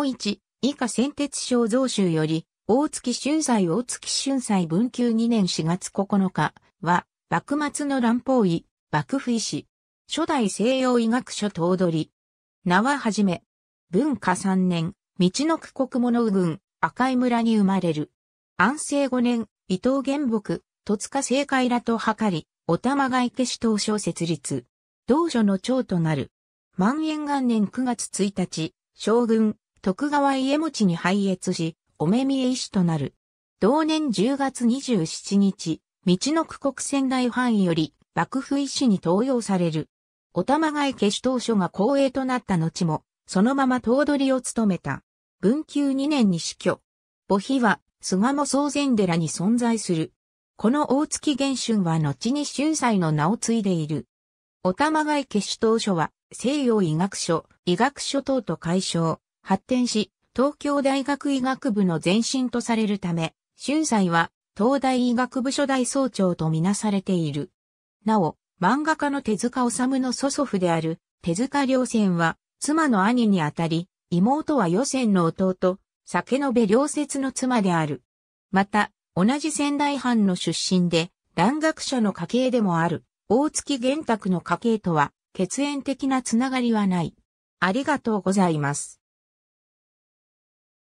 う一、以下先鉄省増州より、大月春祭大月春祭文久2年4月9日は、幕末の乱法医、幕府医師、初代西洋医学書頭取、名ははじめ、文化三年、道の区国物群、赤井村に生まれる。安政五年、伊藤玄木、戸塚正海らと図り、お玉が池市東初設立。道所の長となる。万延元年9月1日、将軍、徳川家持に拝謁し、お目見え医師となる。同年10月27日、道の区国仙台藩より幕府医師に登用される。お玉が池首当初が光栄となった後も、そのまま頭取を務めた。文久2年に死去。母妃は、菅も総禅寺に存在する。この大月元春は後に秀才の名を継いでいる。お玉が池首当初は、西洋医学書、医学書等と解消。発展し、東京大学医学部の前身とされるため、秀才は東大医学部初代総長とみなされている。なお、漫画家の手塚治虫の祖祖父である手塚良仙は妻の兄にあたり、妹は予選の弟、酒の部良説の妻である。また、同じ仙台藩の出身で、蘭学者の家系でもある、大月玄卓の家系とは、血縁的なつながりはない。ありがとうございます。